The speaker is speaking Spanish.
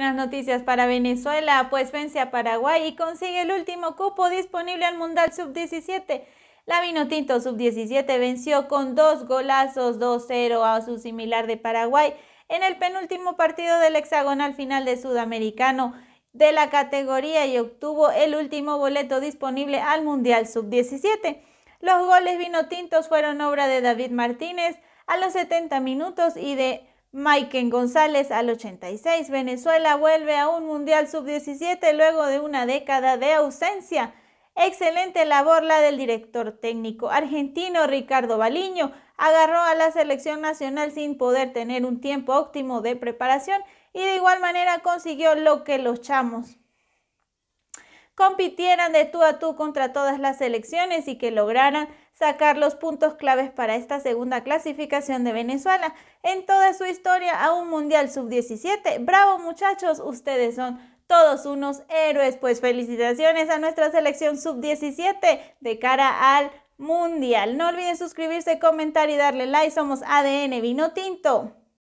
Buenas noticias para Venezuela, pues vence a Paraguay y consigue el último cupo disponible al Mundial Sub-17. La Vinotinto Sub-17 venció con dos golazos 2-0 a su similar de Paraguay en el penúltimo partido del hexagonal final de Sudamericano de la categoría y obtuvo el último boleto disponible al Mundial Sub-17. Los goles vinotintos fueron obra de David Martínez a los 70 minutos y de Maiken González al 86. Venezuela vuelve a un Mundial Sub-17 luego de una década de ausencia. Excelente labor la del director técnico argentino Ricardo Baliño. Agarró a la selección nacional sin poder tener un tiempo óptimo de preparación y de igual manera consiguió lo que los chamos compitieran de tú a tú contra todas las selecciones y que lograran sacar los puntos claves para esta segunda clasificación de Venezuela en toda su historia a un Mundial sub-17. Bravo muchachos, ustedes son todos unos héroes, pues felicitaciones a nuestra selección sub-17 de cara al Mundial. No olviden suscribirse, comentar y darle like. Somos ADN Vino Tinto.